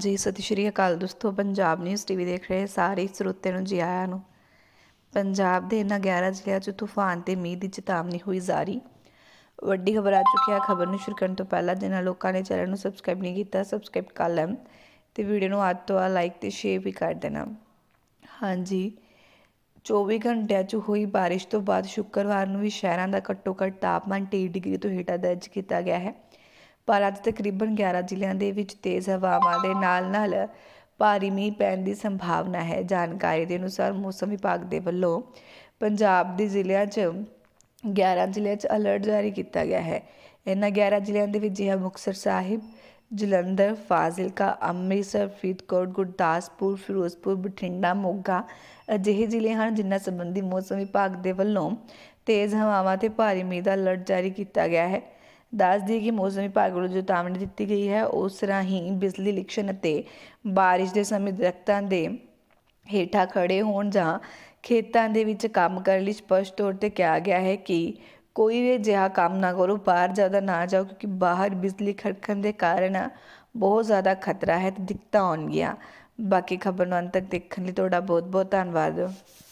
ਜੀ ਸਤਿ ਸ਼੍ਰੀ ਅਕਾਲ ਦੋਸਤੋ ਪੰਜਾਬ ਨਿਊਜ਼ ਟੀਵੀ ਦੇਖ ਰਹੇ ਸਾਰੇ ਸਰੋਤਿਆਂ ਨੂੰ ਜੀ ਆਇਆਂ ਨੂੰ ਪੰਜਾਬ ਦੇ ਇਹਨਾਂ 11 ਜ਼ਿਲ੍ਹਿਆਂ 'ਚ ਤੂਫਾਨ ਤੇ ਮੀਂਹ ਦੀ ਚੇਤਾਵਨੀ ਹੋਈ ਜਾਰੀ ਵੱਡੀ ਖਬਰ ਆ ਚੁੱਕੀ ਹੈ ਖਬਰ ਨੂੰ ਸ਼ੁਰੂ ਕਰਨ ਤੋਂ ਪਹਿਲਾਂ ਜਿਨ੍ਹਾਂ ਲੋਕਾਂ ਨੇ ਚੈਨਲ ਨੂੰ ਸਬਸਕ੍ਰਾਈਬ ਨਹੀਂ ਕੀਤਾ ਸਬਸਕ੍ਰਾਈਬ ਕਰ ਲੈਣ ਤੇ ਵੀਡੀਓ ਨੂੰ ਅੱਜ ਤੋਂ ਆ ਲਾਈਕ ਤੇ ਸ਼ੇਅਰ ਵੀ ਕਰ ਦੇਣਾ ਹਾਂਜੀ 24 ਘੰਟਿਆਂ 'ਚ ਹੋਈ بارش ਤੋਂ ਬਾਅਦ ਸ਼ੁੱਕਰਵਾਰ ਨੂੰ ਵੀ ਸ਼ਹਿਰਾਂ ਦਾ ਘੱਟੋ-ਘੱਟ ਤਾਪਮਾਨ 23 ਡਿਗਰੀ ਤੋਂ ਹੇਠਾਂ ਦਰਜ ਕੀਤਾ ਗਿਆ ਹੈ ਪਰ ਅੱਜ ਤਕਰੀਬਨ 11 ਜ਼ਿਲ੍ਹਿਆਂ ਦੇ ਵਿੱਚ ਤੇਜ਼ ਹਵਾਵਾਂ ਦੇ ਨਾਲ-ਨਾਲ ਭਾਰੀ ਮੀਂਹ ਪੈਣ ਦੀ ਸੰਭਾਵਨਾ ਹੈ ਜਾਣਕਾਰੀ ਦੇ ਅਨੁਸਾਰ ਮੌਸਮ ਵਿਭਾਗ ਦੇ ਵੱਲੋਂ ਪੰਜਾਬ ਦੇ ਜ਼ਿਲ੍ਹਿਆਂ 'ਚ 11 ਜ਼ਿਲ੍ਹਿਆਂ 'ਚ ਅਲਰਟ ਜਾਰੀ ਕੀਤਾ ਗਿਆ ਹੈ ਇਹਨਾਂ 11 ਜ਼ਿਲ੍ਹਿਆਂ ਦੇ ਵਿੱਚ ਜਿਹੜਾ ਮੁਕਸਰ ਸਾਹਿਬ ਜਲੰਧਰ ਫਾਜ਼ਿਲਕਾ ਅੰਮ੍ਰਿਤਸਰ ਫਰੀਦਕੋਟ ਗੁਰਦਾਸਪੁਰ ਫਿਰੋਜ਼ਪੁਰ ਬਠਿੰਡਾ ਮੋਗਾ ਅਜਿਹੇ ਜ਼ਿਲ੍ਹੇ ਹਨ ਜਿਨ੍ਹਾਂ ਸੰਬੰਧੀ ਮੌਸਮ ਵਿਭਾਗ ਦੇ ਵੱਲੋਂ ਤੇਜ਼ ਹਵਾਵਾਂ ਤੇ ਭਾਰੀ ਮੀਂਹ ਦਾ ਅਲਰਟ ਜਾਰੀ ਕੀਤਾ ਗਿਆ ਹੈ ਦੱਸ ਦਈਏ ਕਿ ਮੌਸਮ ਵਿਭਾਗ ਵੱਲੋਂ ਜੋ ਤਾਮਣੀ ਦਿੱਤੀ ਗਈ ਹੈ ਉਸ ਰਾਹੀਂ ਬਿਜਲੀ ਲਿਖਣ ਅਤੇ ਬਾਰਿਸ਼ ਦੇ ਸਮੇਂ ਦਰਖਤਾਂ ਦੇ ਹੇਠਾਂ ਖੜੇ ਹੋਣ ਜਾਂ ਖੇਤਾਂ ਦੇ ਵਿੱਚ ਕੰਮ ਕਰਨ ਲਈ ਸਪਸ਼ਟ ਤੌਰ ਤੇ ਕਿਹਾ ਗਿਆ ਹੈ ਕਿ ਕੋਈ ਵੀ ਜਿਹਾ ਕੰਮ ਨਾ ਕਰੋ ਬਾਹਰ ਜ਼ਿਆਦਾ ਨਾ ਜਾਓ ਕਿਉਂਕਿ ਬਾਹਰ ਬਿਜਲੀ ਖੜਕਣ ਦੇ ਕਾਰਨ ਬਹੁਤ ਜ਼ਿਆਦਾ ਖਤਰਾ ਹੈ ਤੇ ਦਿੱਕਤਾਂ ਆਉਣਗੀਆਂ ਬਾਕੀ ਖਬਰ ਨੂੰ ਅੰਤ ਤੱਕ ਦੇਖਣ ਲਈ ਤੁਹਾਡਾ ਬਹੁਤ ਬਹੁਤ ਧੰਨਵਾਦ